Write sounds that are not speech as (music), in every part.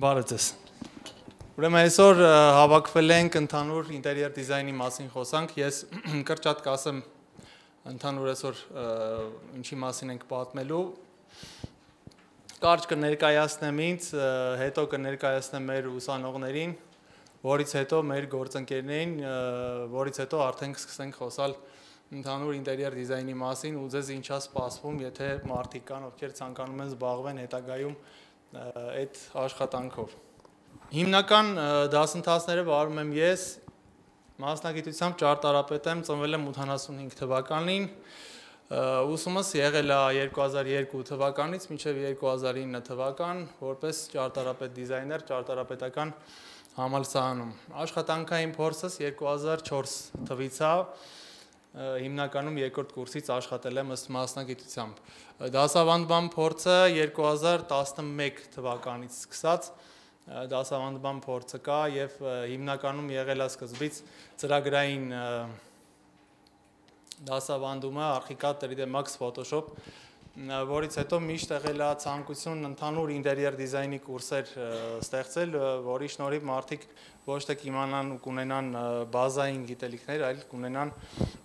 Բարեցես։ Ուրեմն այսօր հավաքվել ենք ընդհանուր ինտերիեր դիզայնի մասին խոսանք։ Ես (clears throat) կրճատ կասեմ ընդհանուր այսօր ինչի մասին ենք պատմելու։ Կարճ կներկայացնեմ ինձ, հետո կներկայացնեմ մեր ուսանողներին, որից հետո մեր գործընկերներին, որից հետո արդեն կսկսենք խոսալ ընդհանուր ինտերիեր դիզայնի մասին ու ձեզ ինչա սպասվում, եթե մարդիկ կան, ովքեր ցանկանում են զբաղվեն հետագայում այդ աշխատանքով։ Հիմնական դասընթացները վարում եմ ես, մասնագիտությամբ ճարտարապետ եմ, ծնվել եմ 85 թվականին, ուսումս եղել է 2002 թվականից մինչև 2009 թվական, որպես ճարտարապետ դիզայներ, ճարտարապետական համալսարանում։ Աշխատանքային փորձս 2004 թվից է, հիմնականում երկրորդ կուրսից աշխատել եմ ըստ մասնագիտությամբ։ Դասավանդման փորձը 2011 թվականից սկսած դասավանդման փորձը կա եւ հիմնականում եղել է սկզբից ծրագրային դասավանդումը, արխիկատ 3D Max Photoshop որից հետո միշտ եղել է ցանկություն ընդհանուր ինտերիեր դիզայնի կուրսեր ստեղծել, որի շնորհիվ մարդիկ ոչ թե կիմանան ու կունենան բազային գիտելիքներ, այլ կունենան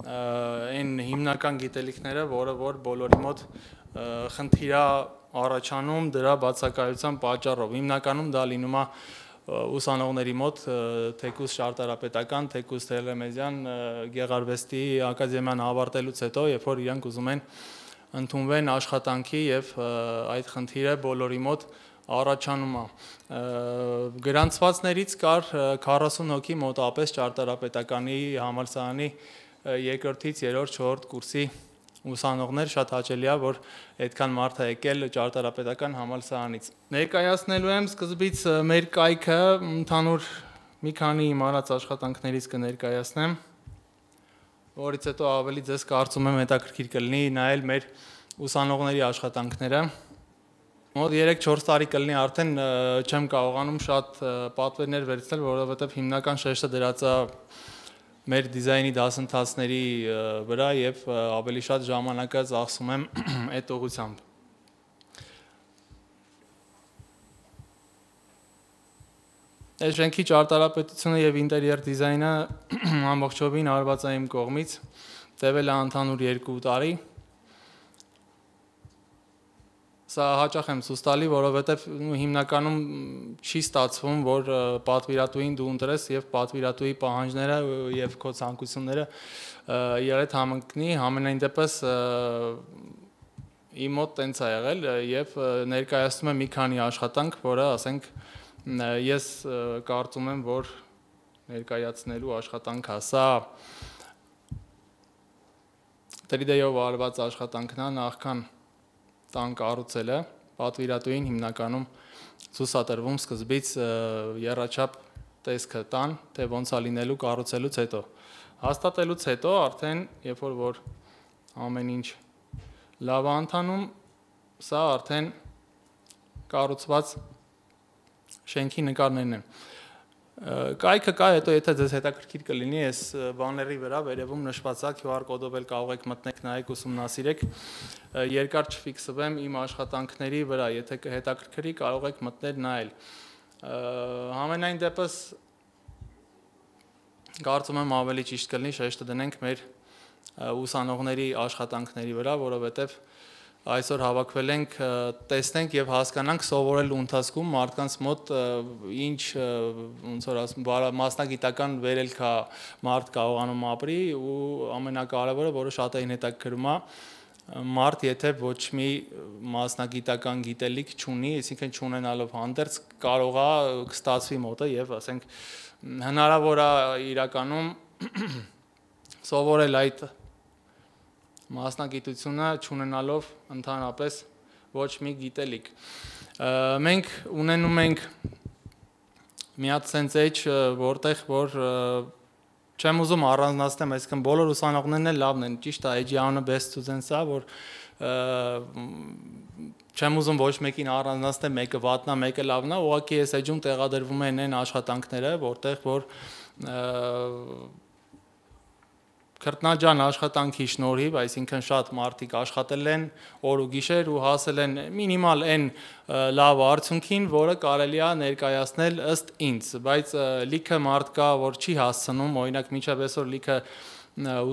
այն հիմնական գիտելիքները, որը որ բոլորի մոտ խնդիր է առաջանում դրա բացակայության պատճառով։ Հիմնականում դա լինում է ուսանողների մոտ թեկուս շարտարապետական, թեկուս թելեմեդիան, գեղարվեստի ակադեմիան ավարտելուց հետո, երբ որ իրանք ուզում են և, ընդունվեն աշխատանքի եւ այդ խնդիրը բոլորի մոտ առաջանում է գրանցվածներից կար 40 հոգի մոտապես ճարտարապետականի համալսարանի երկրորդից երրորդ չորրորդ կուրսի ուսանողներ շատ հաճելի է որ այդքան մարդ է եկել ճարտարապետական համալսարանից ներկայացնելու եմ սկզբից մեր կայքը ընդհանուր մի քանի իմարած աշխատանքներից կներկայացնեմ որից հետո ավելի ձեզ կարծում եմ հետաքրքիր կլինի նայել մեր ուսանողների աշխատանքները։ Մոտ 3-4 տարի կլինի արդեն չեմ կարողանում շատ պատվերներ վերցնել, որովհետև հիմնական շեշտը դրած է մեր դիզայնի դասընթացների վրա եւ ավելի շատ ժամանակը ծախսում եմ (clears throat) այդ ուղությամբ։ Այս շենքի ճարտարապետությունը եւ ինտերիեր դիզայնը (clears throat) ամբողջովին արված է իմ կողմից։ Տևել է ընդհանուր 2 տարի։ Սա հաճախ եմ ցույց տալի, որովհետեւ հիմնականում չի ստացվում, որ պատվիրատուին դու ընտրես եւ պատվիրատուի պահանջները եւ քո ցանկությունները երեթ համընկնի, ամենայն դեպս իմ մոտ տենց է եղել եւ ներկայացնում եմ մի քանի աշխատանք, որը ասենք Ես կարծում եմ, որ ներկայացնելու աշխատանք հասա Տրիդեյով արված աշխատանքն է նախքան տան կառուցելը, պատվիրատուին հիմնականում ցուսատրվում սկզբից երաչապ տեսքը տան, թե ոնց է լինելու կառուցելուց հետո։ Հաստատելուց հետո արդեն երբ որ որ ամեն ինչ լավ է ընթանում, սա արդեն կառուցված շենքի նկարներն են։ Կայքը կա, հետո եթե ձեզ հետաքրքիր կլինի, այս բաների վրա վերևում նշված է QR կոդով էլ կարող եք մտնեք, նայեք, ուսումնասիրեք։ Երկար չֆիքսվեմ իմ աշխատանքների վրա, եթե կհետաքրքրի, կարող եք մտնել նայել։ Համենայն դեպս կարծում եմ ավելի ճիշտ կլինի շեշտը դնենք մեր ուսանողների աշխատանքների վրա, որովհետև այսօր հավաքվել ենք տեսնենք եւ հասկանանք սովորելու ընթացքում մարդկանց մոտ ինչ ոնց որ ասում մասնագիտական վերելք է մարդ կարողանում ապրի ու ամենակարևորը որը շատ այն հետաքրքրում է մարդ եթե ոչ մի մասնագիտական գիտելիք չունի, այսինքն չունենալով հանդերձ կարող է կստացվի մոտը եւ ասենք հնարավոր է իրականում (clears throat) սովորել այդ մասնագիտությունը ճանանալով ընդհանրապես ոչ մի գիտելիք։ Մենք ունենում ենք մի հատ sense edge, որտեղ որ չեմ ուզում առանձնացնեմ, այսինքն բոլոր ուսանողներն էլ լավն են, ճիշտ է, edge-ի անը best students է, որ չեմ ուզում ոչ մեկին առանձնացնել, մեկը վատնա, մեկը լավն է, ուղղակի այս edge-ում տեղադրվում են այն աշխատանքները, որտեղ որ, որ քրտնաջան աշխատանքի շնորհիվ, այսինքն շատ մարդիկ աշխատել են օր ու գիշեր ու հասել են մինիմալ այն լավ արդյունքին, որը կարելի է ներկայացնել ըստ ինձ, բայց լիքը մարդ կա, որ չի հասցնում, օրինակ միջև այսօր լիքը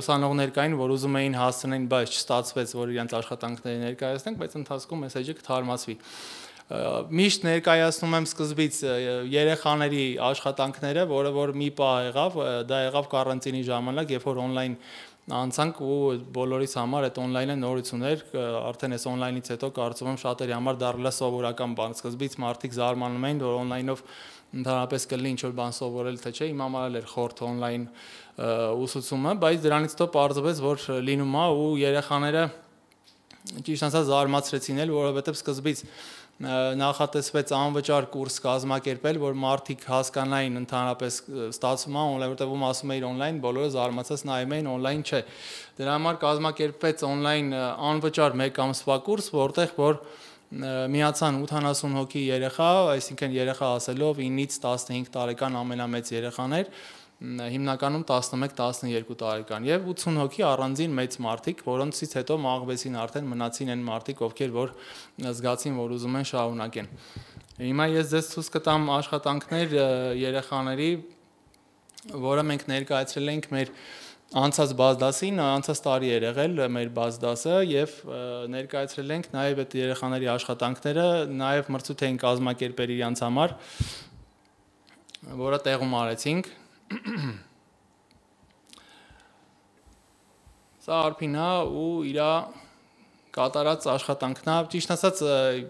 ուսանողներ կային, որ ուզում էին հասցնեն, բայց չստացվեց, որ իրենց աշխատանքները ներկայացնենք, բայց ընթացքում մեսեջը կթարմացվի միշտ ներկայացնում եմ սկզբից երեխաների աշխատանքները, որը որ մի պահ եղավ, դա եղավ կարանտինի ժամանակ, երբ որ on-line անցանք ու բոլորիս համար այդ on-line-ը նորություններ, արդեն այս on-line-ից հետո կարծում եմ շատերի համար դառնա սովորական բան։ Սկզբից մարդիկ զարմանում էին, որ on-line-ով ընդհանրապես կլինի ինչ-որ բան սովորել թե չէ, իմ համար էլ էր խորթ on-line ուսուցումը, բայց դրանից հետո պարզվեց, որ լինում է ու երեխաները ճիշտ ասած զարմացրեցին էլ, որովհետև սկզբից նախատեսվեց անվճար կուրս կազմակերպել, որ մարդիկ հասկանային ընդհանրապես ստացվում է on-line, որտեղ ում ասում էիր on-line, բոլորը զարմացած նայում էին on-line չէ։ Դրա համար կազմակերպվեց on-line անվճար 1 ամսվա կուրս, որտեղ որ միացան 80 հոգի երեխա, այսինքն երեխա ասելով 9-ից 15 տարեկան ամենամեծ երեխաներ, հիմնականում 11-12 տարեկան եւ 80 հոգի առանձին մեծ մարդիկ, որոնցից հետո մաղվեցին արդեն մնացին այն մարդիկ, ովքեր որ զգացին, որ ուզում են շարունակեն։ Հիմա ես ձեզ ցույց կտամ աշխատանքներ երեխաների, որը մենք ներկայացրել ենք մեր անցած բազդասին, անցած տարի էր եղել մեր բազդասը եւ ներկայացրել ենք նաեւ այդ երեխաների աշխատանքները, նաեւ մրցույթ էին կազմակերպել իրանց համար, որը տեղում արեցինք Սա արփինա ու իր կատարած աշխատանքն է։ Ճիշտ ասած,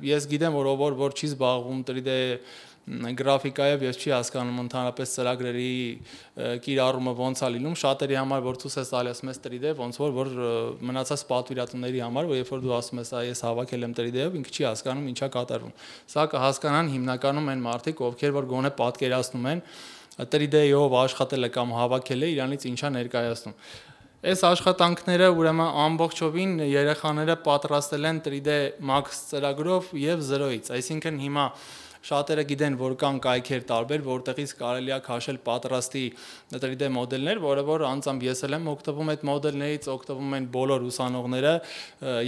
ես գիտեմ, որ ով որ, որ չի զբաղվում 3D դե, գրաֆիկայով ես չի հասկանում ընդհանրապես ծրագրերի կիրառումը ոնց է լինում շատերի համար որ ցույց ես տալիս մեզ 3D դե, ոնց որ որ մնացած պատվիրատուների համար որ երբ որ դու ասում ես այ ես հավաքել եմ 3D-ով դե ինքը չի հասկանում ինչա կատարվում սա կհասկանան հիմնականում այն մարդիկ ովքեր որ գոնե պատկերացնում են Տրի դեյը ով աշխատել է կամ հավաքել է իրանից ինչա ներկայացնում։ Այս աշխատանքները ուրեմն ամբողջովին երեխաները պատրաստել են 3D Max ծրագրով եւ 0-ից, այսինքն հիմա Շատերը գիտեն, որ կան կայքեր տարբեր, որտեղից կարելի է քաշել պատրաստի 3D դե մոդելներ, որը որ անձամբ ես էլ եմ օգտվում այդ մոդելներից, օգտվում են բոլոր ուսանողները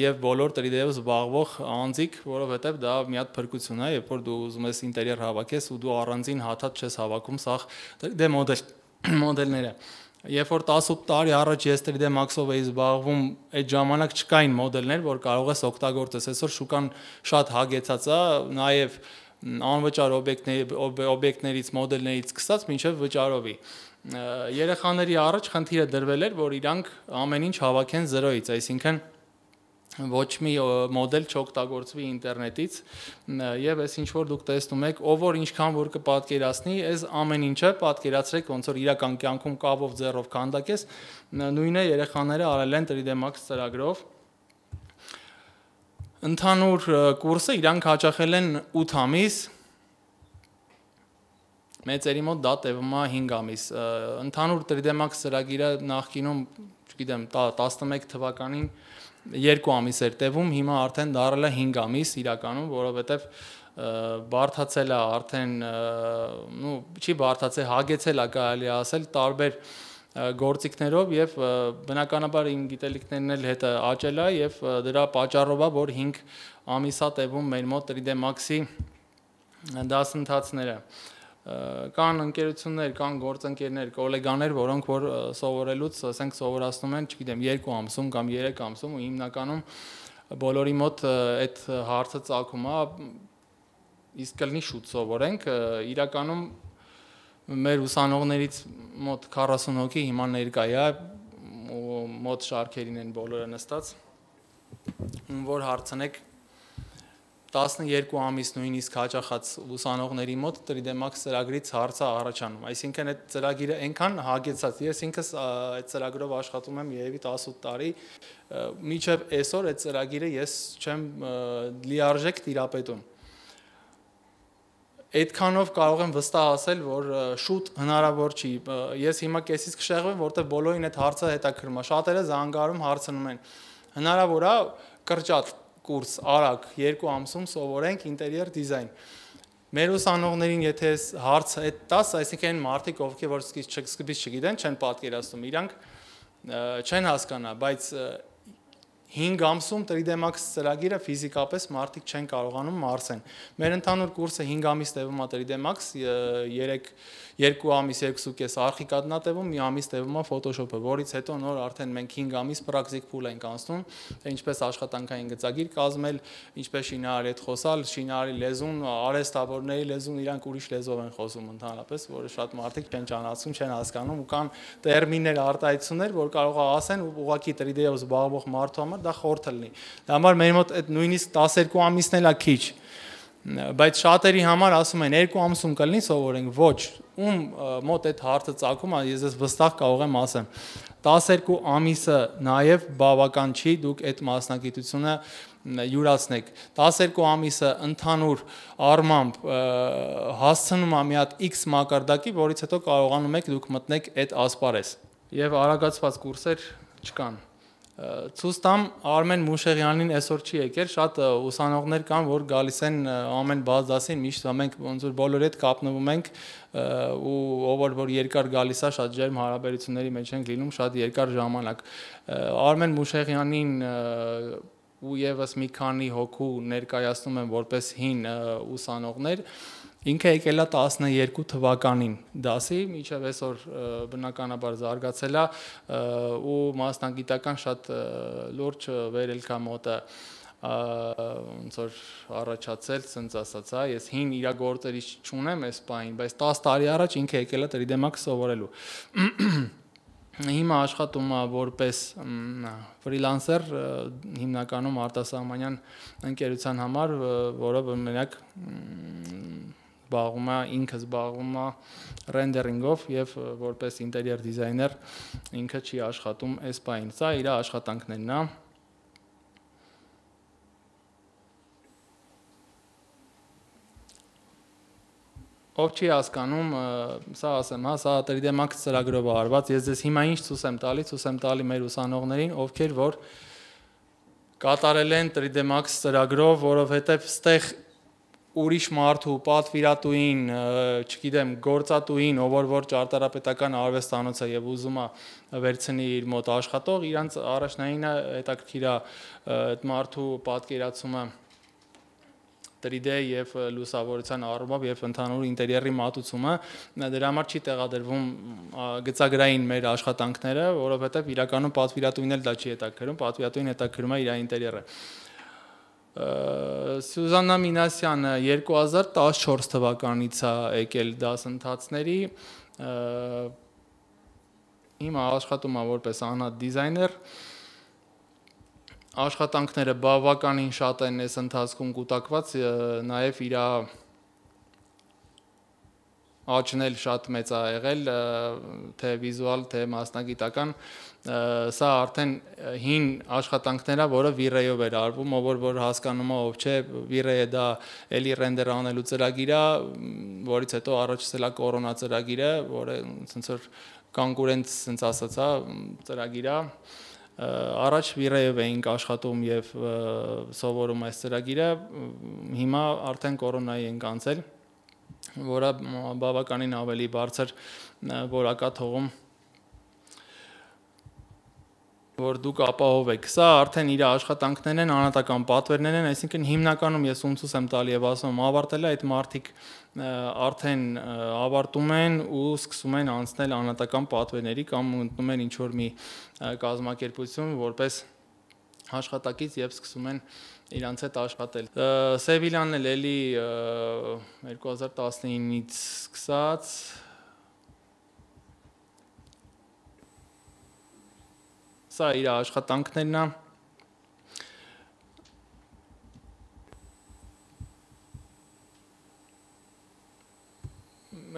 եւ բոլոր 3D-ով զբաղվող անձիկ, որովհետեւ դա մի հատ փրկություն է, երբ որ դու ուզում ես ինտերիեր հավաքես ու դու առանձին հաթաթ չես հավաքում, սա 3D դե մոդել (coughs) մոդելները երբ որ 18 տարի առաջ ես 3D դե Max-ով էի զբաղվում, այդ ժամանակ չկային մոդելներ, որ կարող ես օգտագործես։ Այսօր շուկան շատ հագեցած է, նաև անվճար օբյեկտների օբյեկտներից մոդելներից սկսած մինչև վճարովի երեխաների առաջ խնդիրը դրվել էր որ իրանք ամեն ինչ հավաքեն 0-ից այսինքն ոչ մի մոդել չօգտագործվի ինտերնետից եւ ես ինչ որ դուք տեսնում եք ով որ ինչքան որ կպատկերացնի այս ամեն ինչը պատկերացրեք ոնց որ իրական կյանքում կավով ձեռով քանդակես նույնը երեխաները արել են 3D Max ծրագրով Ընդհանուր կուրսը իրանք հաճախել են 8 ամիս, մեծերի մոտ դա տևում է 5 ամիս։ Ընդհանուր տրիդեմակ ծրագիրը նախկինում, չգիտեմ, 11 թվականին 2 ամիս էր տևում, հիմա արդեն դարել է 5 ամիս իրականում, որովհետև բարթացել է արդեն, ու չի բարթացել, հագեցել է կարելի ասել, տարբեր գործիքներով եւ բնականաբար իմ գիտելիքներն էլ հետը աճել է եւ դրա պատճառով է որ 5 ամիսա տևում մեր մոտ 3D Max-ի դասընթացները կան ընկերություններ, կան գործընկերներ, գոլեգաներ, որոնք որ սովորելուց, ասենք սովորացնում են, չգիտեմ, 2 ամսում կամ 3 ամսում ու հիմնականում բոլորի մոտ այդ հարցը ծագում է իսկ կլինի շուտ սովորենք իրականում մեր ուսանողներից մոտ 40 հոգի հիմա ներկայ է ու մոտ շարքերին են բոլորը նստած որ հարցնեք 12 ամիս նույնիսկ հաճախած ուսանողների մոտ տրիդեմաքս ծրագրից հարցը առաջանում։ Այսինքն այդ ծրագիրը այնքան հագեցած, ես ինքս այդ ծրագրով աշխատում եմ երևի 18 տարի, միջև այսօր այդ ծրագիրը ես չեմ լիարժեք տիրապետում այդքանով կարող եմ վստահ ասել, որ շուտ հնարավոր չի։ Ես հիմա կեսից կշեղվեմ, որտեղ բոլորին այդ հարցը հետաքրում է։ Շատերը զանգարում հարցնում են։ Հնարավոր է կրճատ կուրս արագ երկու ամսում սովորենք ինտերիեր դիզայն։ Մեր ուսանողներին եթե այս հարցը այդ 10, այսինքն այն մարդիկ, ովքեր որ սկիզբ չգիտեն, չեն պատկերացնում, իրանք չեն հասկանա, բայց 5 ամսում տրիդեմաքս ծրագիրը ֆիզիկապես մարդիկ չեն կարողանում մարսեն։ Մեր ընդհանուր կուրսը 5 ամիս տևում է տրիդեմաքս 3 2 ամիս 2.5 արխի կատնատևում, մի ամիս տևում է Photoshop-ը, որից հետո նոր արդեն մենք 5 ամիս պրակտիկ փուլ ենք անցնում, թե ինչպես աշխատանքային գծագիր կազմել, ինչպես շինարարի հետ խոսալ, շինարարի լեզուն, արհեստավորների լեզուն, իրանք ուրիշ լեզվով են խոսում ընդհանրապես, որը շատ մարդիկ չեն ճանաչում, չեն հասկանում ու կան տերմիններ, արտահայտություններ, որ կարող է ասեն ու ուղղակի 3D-ով զբաղվող մարդու համար դա խորթ լինի։ Դա համար մեր մոտ այդ նույնիսկ 12 ամիսն էլ է քիչ բայց շատերի համար ասում են երկու ամսում կլինի սովորենք ոչ ում մոտ այդ հարցը ցակում ես ես վստահ կարող եմ ասեմ 12 ամիսը նաև բավական չի դուք այդ մասնագիտությունը յուրացնեք 12 ամիսը ընդհանուր արմամբ հասցնում է մի հատ X մակարդակի որից հետո կարողանում եք դուք մտնեք այդ ասպարես եւ արագացված կուրսեր չկան ցույց տամ Արմեն Մուշեղյանին այսօր չի եկել, շատ ուսանողներ կան, որ գալիս են ամեն բաց դասին, միշտ մենք ոնց որ բոլորի հետ կապնվում ենք ու ով որ որ երկար գալիս է, շատ ջերմ հարաբերությունների մեջ են լինում շատ երկար ժամանակ։ Արմեն Մուշեղյանին ու եւս մի քանի հոգու ներկայացնում են որպես հին ուսանողներ, ու Ինքը եկել է 12 թվականին դասի, միջև այսօր բնականաբար զարգացել է ու մասնագիտական շատ լուրջ վերելքա մոտը ոնց որ առաջացել, ցենց ասած, հա, ես հին իրագործերի չունեմ այս բանին, բայց 10 տարի առաջ ինքը եկել է դրի դեմակ սովորելու։ (clears throat) Հիմա աշխատում է որպես ֆրիլանսեր հիմնականում Արտասահմանյան ընկերության համար, որը մենակ զբաղվում է, ինքը զբաղվում է ռենդերինգով եւ որպես ինտերիեր դիզայներ ինքը չի աշխատում այս բային։ Սա իր աշխատանքներն է։ ով չի հասկանում, սա ասեմ, հա, սա 3D Max ծրագրով արված, ես ձեզ հիմա ինչ ցույց եմ տալի, ցույց եմ տալի մեր ուսանողներին, ովքեր որ կատարել են 3D Max ծրագրով, որովհետև ստեղ ուրիշ մարդու, պատվիրատուին, չգիտեմ, գործատուին, ով որ որ ճարտարապետական արվեստանոց է եւ ուզում է վերցնի իր մոտ աշխատող, իրանց առաջնայինը հետաքրքիր է այդ մարդու պատկերացումը 3D դե եւ լուսավորության առումով եւ ընդհանուր ինտերիերի մատուցումը դրա համար չի տեղադրվում գծագրային մեր աշխատանքները, որովհետեւ իրականում պատվիրատուին էլ դա չի հետաքրում, պատվիրատուին հետաքրում է իր ինտերիերը։ Սյուզանա Մինասյանը 2014 թվականից է եկել դասընթացների հիմա աշխատում է որպես անհատ դիզայներ աշխատանքները բավականին շատ են այս ընթացքում կուտակված, նաև իր աճնել շատ մեծ է եղել, թե վիզուալ, թե մասնագիտական, սա արդեն հին աշխատանքներա, որը վիրեյով էր արվում, ով որ որ հասկանում է, ով չէ, վիրեյը դա էլի ռենդեր անելու ծրագիր է, որից հետո առաջ սելա կորոնա ծրագիրը, որը ցենց որ կոնկուրենտ ցենց ասացա ծրագիր է առաջ վիրեյով էինք աշխատում եւ սովորում այս ծրագիրը հիմա արդեն կորոնայի ենք անցել որը բավականին ավելի բարձր որակա թողում որ դուք ապահովեք։ Սա արդեն իր աշխատանքներն են, անհատական պատվերներն են, այսինքն հիմնականում ես ոնցուս եմ տալի եւ ասում, ավարտել է այդ մարտիկ արդեն ավարտում են ու սկսում են անցնել անհատական պատվերների կամ ընկնում են ինչ որ մի կազմակերպություն, որպես աշխատակից եւ սկսում են իրանց հետ աշխատել։ Սևիլյանն էլ էլի 2019-ից սկսած Սա իր աշխատանքներն է։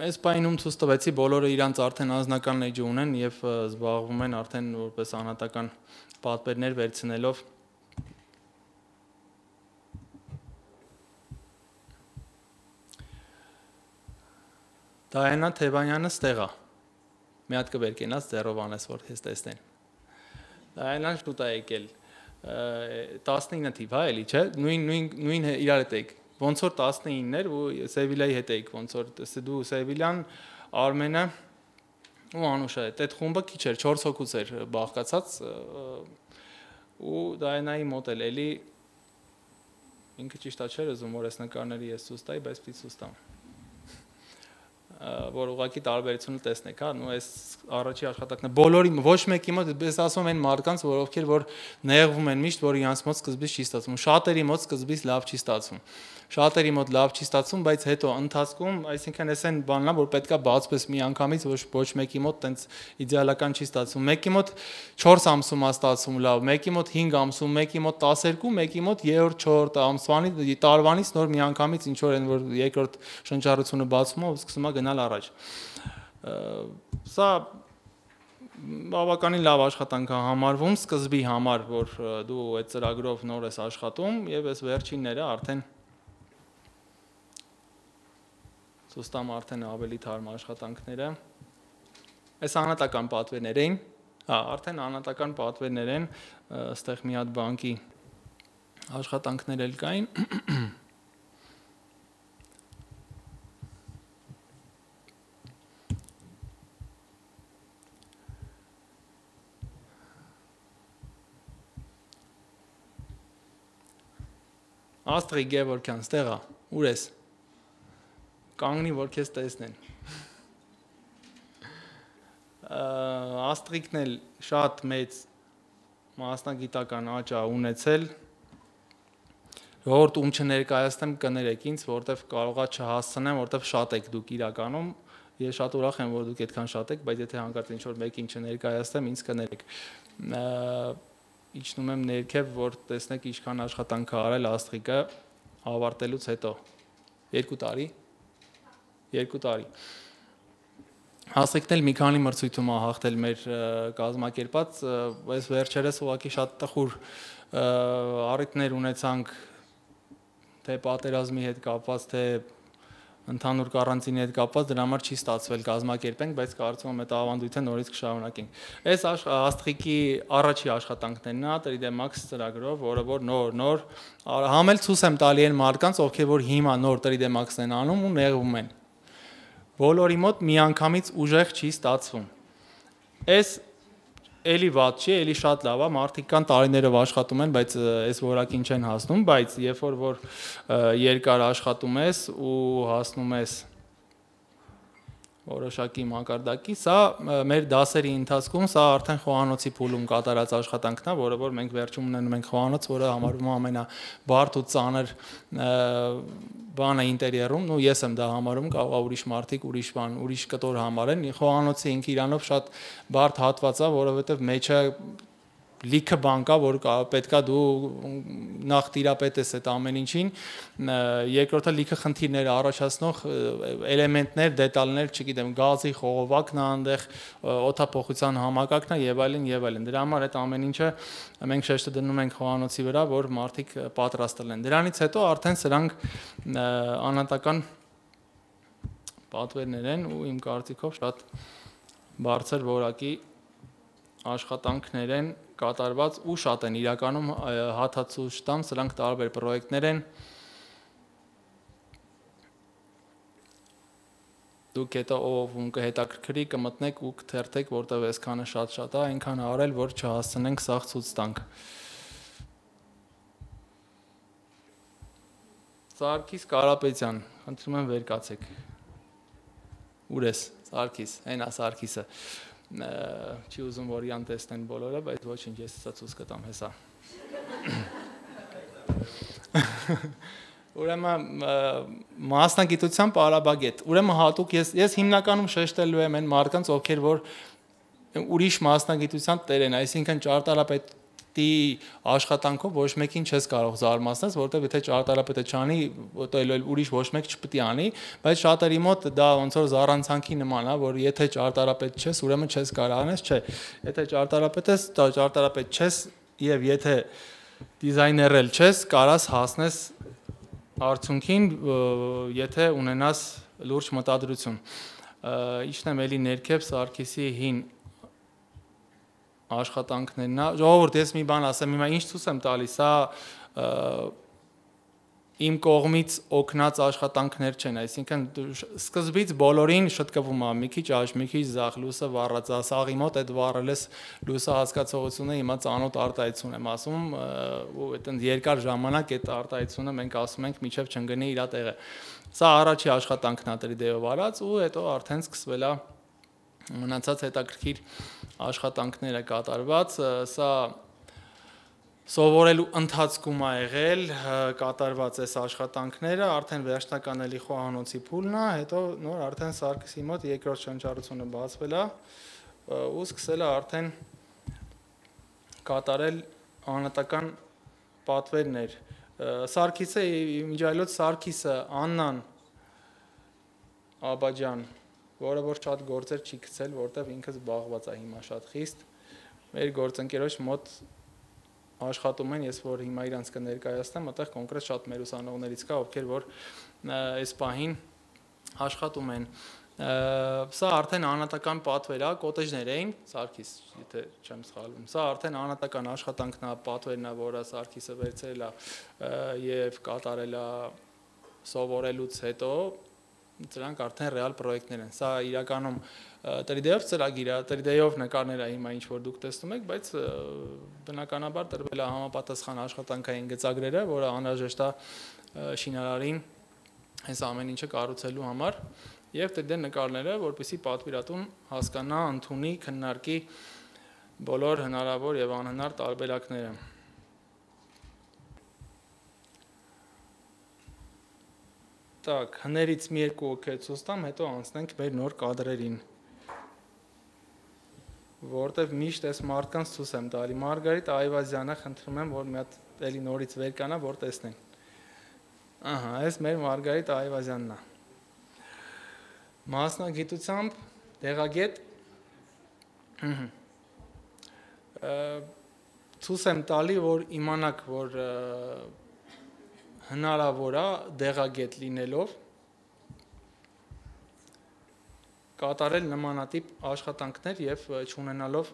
Այս պայնում ցույց տվեցի բոլորը իրանց արդեն անձնական էջը ունեն եւ զբաղվում են արդեն որպես անհատական պատվերներ վերցնելով Դայանա Թևանյանը ստեղա։ Մի հատ կվերկենաս ձեռով անես որ հենց տեսնեն այնան շուտ է եկել 19 թիվ հա էլի չէ նույն նույն նույն իրար հետ եք ոնց որ 19-ներ ու Սևիլայի հետ եք ոնց որ դու Սևիլյան Արմենը ու Անուշը հետ այդ խումբը քիչ էր 4 հոգուց էր բաղկացած ու Դայնայի մոտ էլ էլի ինքը ճիշտ է չէր ուզում որ այս նկարները ես սուստայի բայց պիտի սուստամ որ ուղղակի տարբերությունը տեսնեք, հա, նո այս առաջի աշխատանքն է։ Բոլորի ոչ մեկի մոտ ես ասում եմ մարդկանց, որ ովքեր որ նեղվում են միշտ, որ իրանց մոտ սկզբից չի ստացվում։ Շատերի մոտ սկզբից լավ չի ստացվում շատերի մոտ լավ չի ստացվում, բայց հետո ընթացքում, այսինքն էսեն բանն է, որ պետքա բացպես մի անգամից ոչ ոչ մեկի մոտ տենց իդեալական չի ստացվում։ Մեկի մոտ 4 ամսում է ստացվում լավ, մեկի մոտ 5 ամսում, մեկի մոտ 12, մեկի մոտ 3-րդ 4-րդ ամսվանից տարվանից նոր մի անգամից ինչ որ այն որ երկրորդ շնչառությունը բացվում է, սկսում է գնալ առաջ։ Սա բավականին լավ աշխատանք է համարվում սկզբի համար, որ դու այդ ծրագրով նոր ես աշխատում եւ այս վերջինները արդեն խոստամ արդեն ավելի թարմ աշխատանքները։ Այս անհատական պատվերներ էին, հա, արդեն անհատական պատվերներ են, ըստեղ մի հատ բանկի աշխատանքներ էլ կային։ Աստղի Գևորքյան, ստեղա, ուր ես կանգնի, որ քեզ տեսնեն։ Աստրիկն էլ շատ մեծ մասնագիտական աճա ունեցել։ Որտ ում չներկայացնեմ կներեք ինձ, որտեվ կարողա չհասցնեմ, որտեվ շատ եք դուք իրականում։ Ես շատ ուրախ եմ, որ դուք այդքան շատ եք, բայց եթե հանկարծ ինչ որ մեկին չներկայացնեմ, ինձ կներեք։ Իջնում եմ ներքև, որ տեսնեք ինչքան աշխատանք արել Աստրիկը ավարտելուց հետո։ 2 տարի 2 տարի։ Հասեկն էլ մի քանի մրցույթում ա հաղթել մեր կազմակերպած, այս վերջերս ուղղակի շատ տխուր առիթներ ունեցանք թե պատերազմի հետ կապված, թե ընդհանուր կարանտինի հետ կապված դրա համար չի ստացվել կազմակերպենք, բայց կարծում եմ այդ ավանդույթը նորից կշարունակենք։ Այս աստղիկի առաջի աշխատանքներն է Tride Max ծրագրով, որը որ նոր նոր համել ցույց եմ տալի են մարդկանց, ովքեր որ հիմա նոր Tride Max-ն են անում ու նեղվում են բոլորի մոտ միանգամից ուժեղ չի ստացվում։ Այս էլի ված չի, էլի շատ լավ է, մարդիկ կան տարիներով աշխատում են, բայց այս որակին չեն հասնում, բայց երբ որ որ երկար աշխատում ես ու հասնում ես որոշակի մակարդակի, սա մեր դասերի ընթացքում սա արդեն խոհանոցի փուլում կատարած աշխատանքն է, որը որ մենք վերջում ունենում ենք խոհանոց, որը համարվում է ամենաբարդ ու ծանր բանը ինտերիերում, ու ես եմ դա համարում, կարող ուրիշ մարդիկ ուրիշ բան, ուրիշ կտոր համարեն։ Խոհանոցը ինքն իրանով շատ բարդ հատված է, որովհետև մեջը լիքը բան կա, որ պետքա դու նախ տիրապետես այդ ամեն ինչին, երկրորդը լիքը խնդիրներ առաջացնող էլեմենտներ, դետալներ, չգիտեմ, գազի խողովակն է այնտեղ, օթափողության համակարգն է եւ այլն եւ այլն։ Դրա համար այդ ամեն ինչը մենք շեշտը դնում ենք խոհանոցի վրա, որ մարդիկ պատրաստել են։ Դրանից հետո արդեն սրանք անանտական պատվերներ են ու իմ կարծիքով շատ բարձր որակի աշխատանքներ են կատարված ու շատ են իրականում հաթացուշ տամ, սրանք տարբեր պրոյեկտներ են։ Դուք հետո ում կհետաքրքրի, կմտնեք ու կթերթեք, որտեղ այսքանը շատ-շատ է, այնքան արել, որ չհասցնենք սաղ ցույց տանք։ Սարգիս Կարապետյան, խնդրում եմ վեր կացեք։ Ուր ես, Սարգիս, այն է Սարգիսը չի ուզում որ յան տեսնեն բոլորը, բայց ոչինչ, ես հեսա ցույց կտամ հեսա։ (laughs) Ուրեմն մասնագիտությամբ արաբագետ։ Ուրեմն հատուկ ես ես հիմնականում շեշտելու եմ այն մարդկանց, ովքեր որ ուրիշ մասնագիտության տեր են, այսինքն ճարտարապետ դի աշխատանքով ոչ մեկին չես կարող զարմացնել, որովհետև եթե ճարտարապետը չանի, այլ ուրիշ ոչ մեկ չպիտի անի, բայց շատերի մոտ դա ոնց որ զառանցանքի նման է, որ եթե ճարտարապետ չես, ուրեմն չես կարող անես, չէ։ Եթե ճարտարապետ ես, ճարտարապետ չես եւ եթե դիզայներ էլ չես, կարաս հասնես արդյունքին, եթե ունենաս լուրջ մտադրություն։ Իչնեմ էլի ներքև Սարգսի հին աշխատանքներն է։ Ժողովուրդ, ես մի բան ասեմ, հիմա ինչ ցույց եմ տալիս, սա իմ կողմից օգնած աշխատանքներ չեն, այսինքն սկզբից բոլորին շտկվում է, մի քիչ աշ, մի քիչ զախ, լուսը վառած, ասաղի մոտ այդ վառելես լուսը հասկացողությունը հիմա ծանոթ արտահայտություն եմ ասում, ու այտենց երկար ժամանակ այդ արտահայտությունը մենք ասում ենք, միչև չընկնի իր տեղը։ Սա առաջի աշխատանքն է դրի դեպով արած ու հետո արդեն սկսվել է մնացած հետաքրքիր աշխատանքները կատարված, սա սովորելու ընթացքում ա եղել կատարված այս աշխատանքները, արդեն վերջնական էլի խոհանոցի փուլն է, հետո նոր արդեն Սարգսի մոտ երկրորդ շնչառությունը բացվել է ու սկսել է արդեն կատարել անհատական պատվերներ։ Սարգիսը միջայլոց Սարգիսը Աննան Աբաջան որը որ շատ գործեր չի գցել, որտեվ ինքը զբաղված է հիմա շատ խիստ։ Մեր գործընկերոջ մոտ աշխատում են, ես որ հիմա իրանց կներկայացնեմ, այդտեղ կոնկրետ շատ մեր ուսանողներից կա, ովքեր որ այս պահին աշխատում են։ Սա արդեն անհատական պատվեր է, կոտեջներ էին, Սարգիս, եթե չեմ սխալվում։ Սա արդեն անհատական աշխատանքն է, պատվերն է, որը Սարգիսը վերցրել է եւ կատարել է սովորելուց հետո դրանք արդեն ռեալ պրոյեկտներ են։ Սա իրականում 3D-ով ծրագիր է, 3D-ով նկարներ է հիմա ինչ որ դուք տեսնում եք, բայց բնականաբար տրվել է համապատասխան աշխատանքային գծագրերը, որը անհրաժեշտ է շինարարին այս ամեն ինչը կառուցելու համար եւ 3D նկարները, որպիսի պատվիրատուն հասկանա, ընդունի, քննարկի բոլոր հնարավոր եւ անհնար տարբերակները։ տակ, հներից մի երկու օքե ցույց տամ, հետո անցնենք մեր նոր կադրերին։ Որտեվ միշտ այս մարդկանց ցույց եմ տալի։ Մարգարիտ Այվազյանը խնդրում եմ, որ մի հատ էլի նորից վեր կանա, որ տեսնեն։ Ահա, այս մեր Մարգարիտ Այվազյանն է։ Մասնագիտությամբ դեղագետ։ Ահա ցույց եմ տալի, որ իմանաք, որ և, հնարավոր է դեղագետ լինելով կատարել նմանատիպ աշխատանքներ եւ չունենալով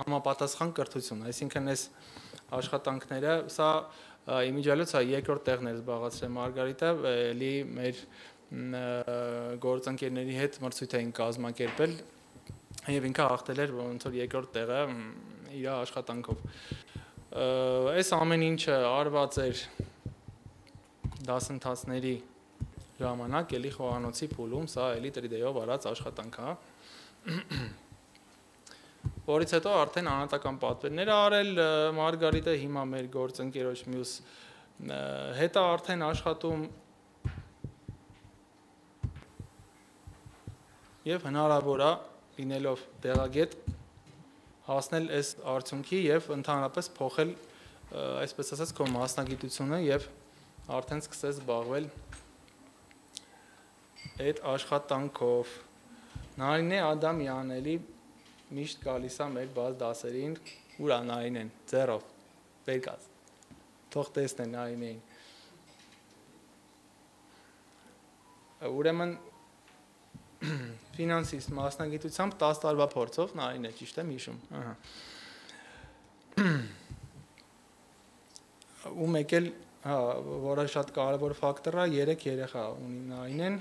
համապատասխան կրթություն։ Այսինքն այս աշխատանքները սա իմիջալոց է երկրորդ տեղն էր զբաղացրել Մարգարիտը, ելի մեր գործընկերների հետ մրցույթ էին կազմակերպել եւ ինքը հաղթել էր ոնց որ երկրորդ տեղը իր աշխատանքով։ Այս ամեն ինչը արված էր դասընթացների ժամանակ էլի խոհանոցի փուլում սա էլի տրիդեյով արած աշխատանք հա (clears throat) որից հետո արդեն անհատական պատվերներ արել մարգարիտը հիմա մեր գործընկերոջ մյուս հետո արդեն աշխատում եւ հնարավոր է լինելով դեղագետ հասնել այս արդյունքի եւ ընդհանրապես փոխել այսպես ասած քո մասնագիտությունը եւ և արդեն սկսես զբաղվել այդ աշխատանքով։ Նարինե Ադամյանն էլի միշտ գալիս է մեր բաց դասերին, ուրա Նարինեն, ձեռով, վեր գաց։ Թող տեսնեն Նարինեին։ Ուրեմն (clears throat) ֆինանսիստ մասնագիտությամբ 10 տարվա փորձով նարին է ճիշտ եմ հիշում ահա ու մեկ էլ հա, որը շատ կարևոր ֆակտոր է, 3 երեխա ունի նայնեն։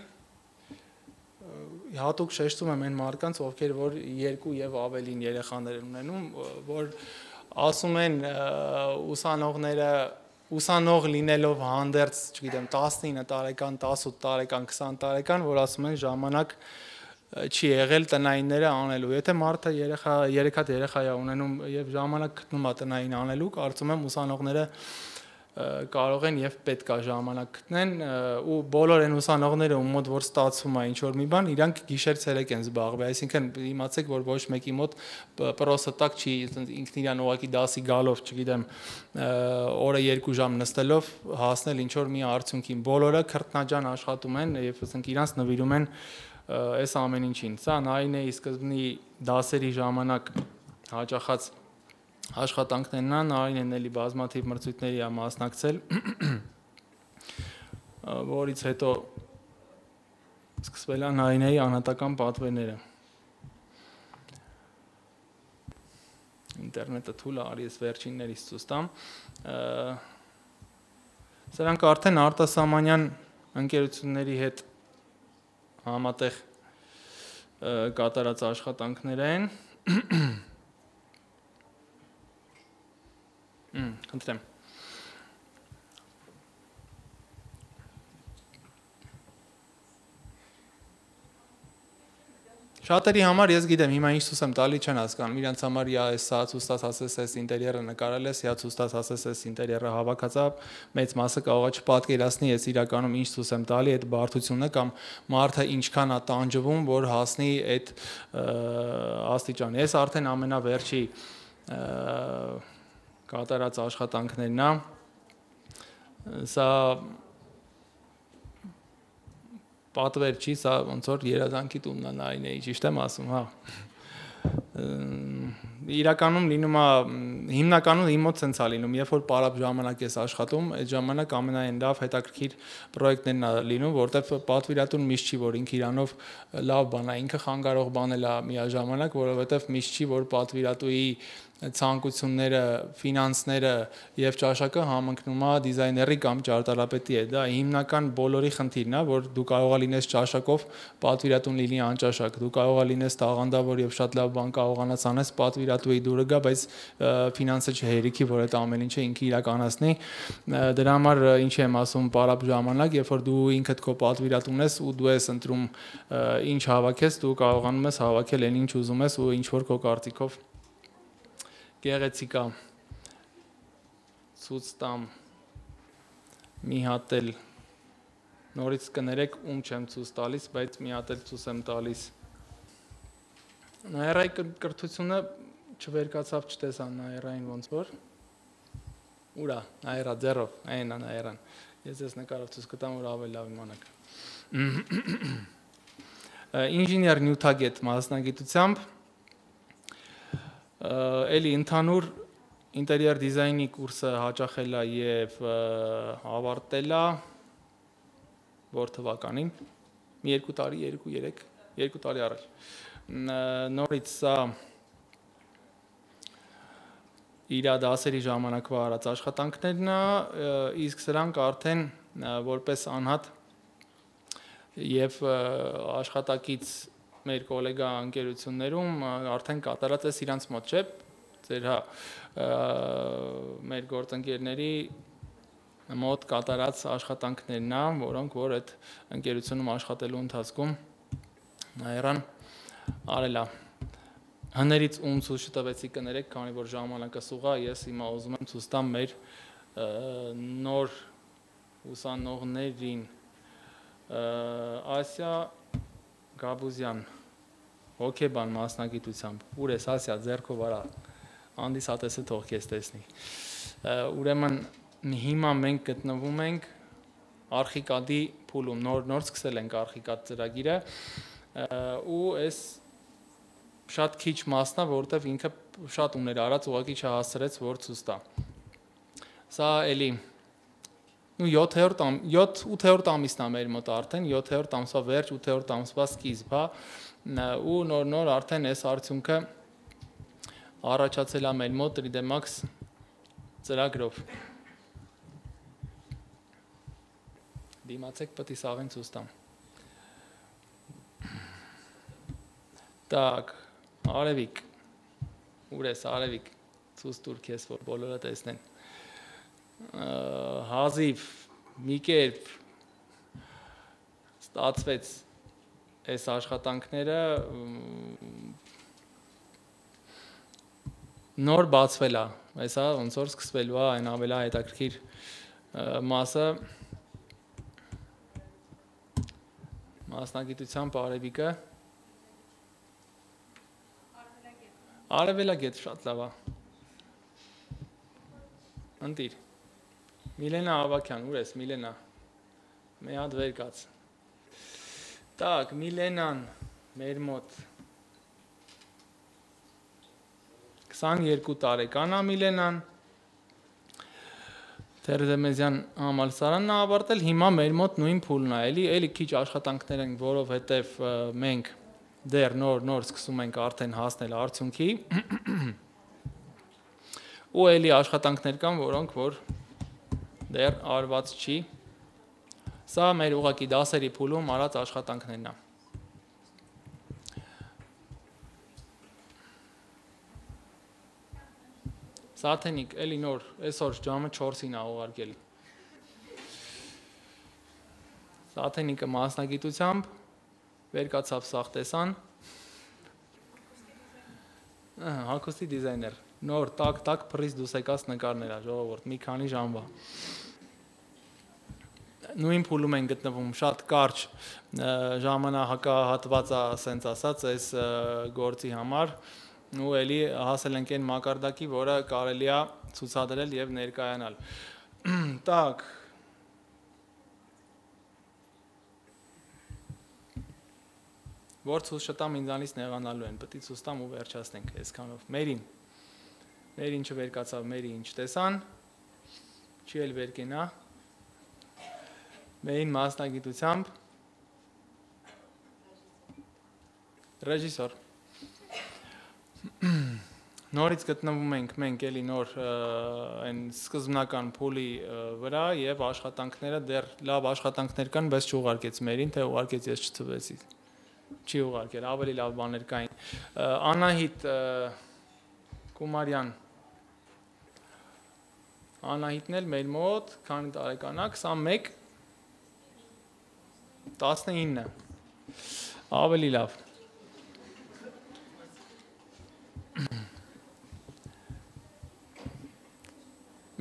Հատուկ շեշտում եմ այն մարդկանց, ովքեր որ 2 եւ ավելին երեխաներ են ունենում, որ ասում են ուսանողները ուսանող լինելով հանդերձ, չգիտեմ, 19 տարեկան, 18 տարեկան, 20 տարեկան, որ ասում են ժամանակ չի եղել տնայինները անելու։ Եթե մարդը երեխա, երեք հատ երեխա է ունենում եւ ժամանակ գտնում է տնային անելու, կարծում եմ ուսանողները կարող են եւ պետք է ժամանակ գտնեն ու բոլոր այն ուսանողները ու մոտ որ ստացվում է ինչ որ մի բան իրանք գիշեր ցերեկ են զբաղվել այսինքն իմացեք որ ոչ մեկի մոտ պրոսը տակ չի ինքն իրան ուղակի դասի գալով չգիտեմ օրը 2 ժամ նստելով հասնել ինչ որ մի արդյունքին բոլորը քրտնաջան աշխատում են եւ ասենք իրանք նվիրում են այս ամեն ինչին սա նայն է ի սկզբնի դասերի ժամանակ հաճախած աշխատանքներն են, Արինեն էլի բազմաթիվ մրցույթների է մասնակցել, (clears throat) որից հետո սկսվել են Արինեի անհատական պատվերները։ Ինտերնետը թույլ է, արի ես վերջիններից ցույց տամ։ Սրանք արդեն արտասամանյան ընկերությունների հետ համատեղ կատարած աշխատանքներ են (clears throat) Մմ, ընդդեմ։ Շատերի համար ես գիտեմ, հիմա ինչ ցույց եմ տալի չեն հասկանում։ Իրանց համար յա էս սա ցույցտաս ասես էս ինտերիերը նկարել ես, յա ցույցտաս ասես էս ինտերիերը հավաքածա, մեծ մասը կարող է չպատկերացնի ես իրականում ինչ ցույց եմ տալի այդ բարդությունը կամ մարդը ինչքան է տանջվում, որ հասնի այդ աստիճանը։ Ես արդեն ամենավերջի կատարած աշխատանքներն է։ Սա պատվեր չի, սա ոնց որ երազանքի տունն է նայնեի, ճիշտ եմ ասում, հա։ Իրականում լինում է հիմնականում իմ մոտ sense-ա լինում, երբ որ պարապ ժամանակ ես աշխատում, այդ ժամանակ ամենայն լավ հետաքրքիր պրոյեկտներն է լինում, որտեղ պատվիրատուն միշտ չի, որ ինքը իրանով լավ բան է, ինքը խանգարող բան է լա միաժամանակ, որովհետև միշտ չի, որ պատվիրատուի ցանկությունները, ֆինանսները եւ ճաշակը համընկնում է դիզայների կամ ճարտարապետի հետ։ Դա հիմնական բոլորի խնդիրն է, որ դու կարողա լինես ճաշակով պատվիրատուն լինի անճաշակ, դու կարողա լինես տաղանդավոր եւ շատ լավ բան կարողանաս անես, պատվիրատուի դուրը գա, բայց ֆինանսը չհերիքի, որ այդ ամեն ինչը ինքը իրականացնի։ Դրա համար ինչ եմ ասում, պարապ ժամանակ, երբ որ դու ինքդ քո պատվիրատուն ես ու դու ես ընտրում ինչ հավաքես, դու կարողանում ես հավաքել այն ինչ ուզում ես ու ինչ որ քո կարծիքով գեղեցիկա ցույց տամ մի հատ էլ նորից կներեք ում չեմ ցույց տալիս, բայց մի հատ էլ ցույց եմ տալիս։ Նայրայ կրթությունը չվերկացավ չտեսա նայրային ոնց որ։ Ուրա, նայրա ձեռով, այնա նայրան։ Ես ես նկարով ցույց կտամ, որ ավելի լավ իմանաք։ Ինժեներ նյութագետ մասնագիտությամբ էլի ընդհանուր ինտերիեր դիզայնի կուրսը հաճախել է եւ ավարտել է որ թվականին մի երկու տարի, երկու, երեք, երկու տարի առաջ։ Նորից սա իր դասերի ժամանակվա արած աշխատանքներն է, իսկ սրանք արդեն որպես անհատ եւ աշխատակից մեր գոլեգա ընկերություններում արդեն կատարած է իրանց մոտ չէ ձեր հա մեր գործընկերների մոտ կատարած աշխատանքներն ա, որոնք որ այդ ընկերությունում աշխատելու ընթացքում հայրան արելա հներից ում ցույց տվեցի կներեք, քանի որ ժամանակը սուղ է, ես հիմա ուզում եմ ցույց տամ մեր նոր ուսանողներին Ասիա Կաբուզյան հոկեբան մասնագիտությամբ ուր ես ասիա ձերքով արա անդիսատեսը թող քեզ տեսնի ուրեմն հիմա մենք գտնվում ենք արխիկադի փուլում նոր նոր սկսել ենք արխիկադ ծրագիրը ու այս շատ քիչ մասնա որովհետև ինքը շատ ուներ արած ուղղակի չհասցրեց որ ցույց տա սա էլի ու 7-րդ ամ 7-8-րդ ամիսն է մեր մոտ արդեն 7-րդ ամսվա վերջ 8-րդ ամսվա սկիզբ, հա, ու նոր-նոր արդեն այս արդյունքը առաջացել է մեր մոտ Ridemax ծրագրով։ Դիմացեք, պետք է սաղեն ցույց տամ։ Так, Արևիկ։ Ուր ես Արևիկ? Ցույց տուր քեզ, որ բոլորը տեսնեն հազիվ մի կերպ ստացվեց այս աշխատանքները նոր բացվել է այսա հա, ոնց որ սկսվելու է հա, այն ավելա հետաքրքիր մասը մասնագիտության բարևիկը արևելագետ արևելագետ շատ լավ է հա։ ընտիր Միլենա Ավակյան, ուր ես Միլենա։ Մի հատ վեր կաց։ Так, Միլենան մեր մոտ 22 տարեկան է Միլենան։ Թերեզեմեզյան համալսարանն է ավարտել, հիմա մեր մոտ նույն փուլն է, էլի, էլի քիչ աշխատանքներ են, որովհետև մենք դեռ նոր նոր սկսում ենք արդեն հասնել արդյունքի։ (clears throat) Ու էլի աշխատանքներ կան, որոնք որ դեռ արված չի։ Սա մեր ուղակի դասերի փուլում արած աշխատանքներն է։ Սաթենիկ, էլի նոր, այսօր ժամը 4-ին է ուղարկել։ Սաթենիկը մասնագիտությամբ վերկացավ սախտեսան։ Ահա, հակոստի դիզայներ։ Նոր տակ-տակ փռից դուս եկած նկարներ է ժողովուրդ, մի քանի ժամվա նույն փուլում են գտնվում շատ կարճ ժամանակահատվածա ասենց ասած այս գործի համար ու ելի հասել ենք այն մակարդակի, որը կարելի է ցուցադրել եւ ներկայանալ։ Так, (clears throat) որ ցույց տամ ինձանից նեղանալու են, պետք է ցույց տամ ու վերջացնենք այսքանով։ Մերին։ Մեր ինչը վերկացավ, մերի ինչ տեսան։ Չի էլ վերկենա։ Մեին մասնագիտությամբ ռեժիսոր։ (clears throat) Նորից գտնվում ենք մենք էլի նոր այն սկզբնական փուլի վրա եւ աշխատանքները դեռ լավ աշխատանքներ կան, բայց չուղարկեց մերին, թե ուղարկեց ես չթվեցի։ Չի ուղարկել, ավելի լավ բաներ կային։ Անահիտ Կումարյան Անահիտն էլ մեր մոտ քանի տարեկան է 21 19 ավելի լավ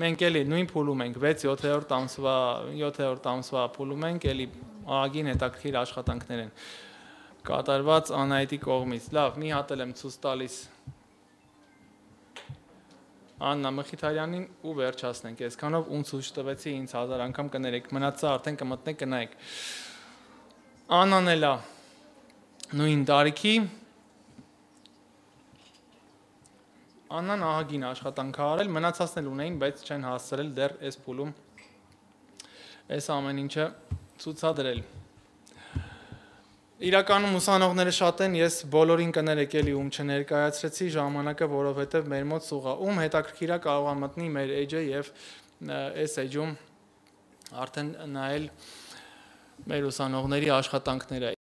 մենք էլի նույն փուլում ենք 6-7-րդ ամսվա 7-րդ ամսվա փուլում ենք էլի աղագին հետաքրքիր աշխատանքներ են կատարված անայտի կողմից լավ մի հատ եմ ցույց տալիս Աննա Մխիթարյանին ու վերջացնենք։ Այսքանով ոնց ուշ տվեցի ինձ 1000 անգամ կներեք։ Մնացա արդեն կմտնեք կնայեք։ Աննան էլ է նույն տարիքի Աննան ահագին աշխատանք արել, մնացածն էլ ունեին, բայց չեն հասցրել դեռ այս փուլում այս ամեն ինչը ցուցադրել։ Իրականում ուսանողները շատ են, ես բոլորին կներեք էլի ում չներկայացրեցի ժամանակը, որովհետև մեր մոտ սուղա, ում հետաքրքիրա կարող է մտնի մեր edge-ը եւ այս edge-ում արդեն նայել մեր ուսանողների աշխատանքները